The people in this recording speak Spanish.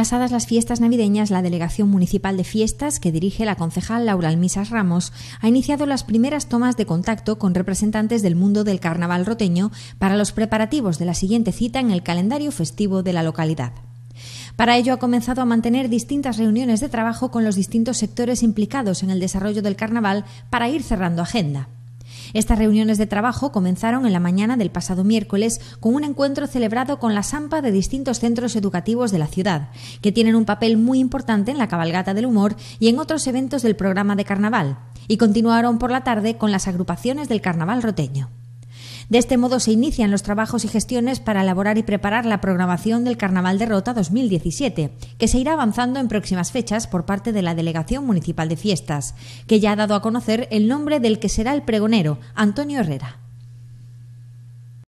Pasadas las fiestas navideñas, la Delegación Municipal de Fiestas, que dirige la concejal Laura Almisas Ramos, ha iniciado las primeras tomas de contacto con representantes del mundo del carnaval roteño para los preparativos de la siguiente cita en el calendario festivo de la localidad. Para ello ha comenzado a mantener distintas reuniones de trabajo con los distintos sectores implicados en el desarrollo del carnaval para ir cerrando agenda. Estas reuniones de trabajo comenzaron en la mañana del pasado miércoles con un encuentro celebrado con la SAMPA de distintos centros educativos de la ciudad, que tienen un papel muy importante en la cabalgata del humor y en otros eventos del programa de carnaval, y continuaron por la tarde con las agrupaciones del carnaval roteño. De este modo se inician los trabajos y gestiones para elaborar y preparar la programación del Carnaval de Rota 2017, que se irá avanzando en próximas fechas por parte de la Delegación Municipal de Fiestas, que ya ha dado a conocer el nombre del que será el pregonero, Antonio Herrera.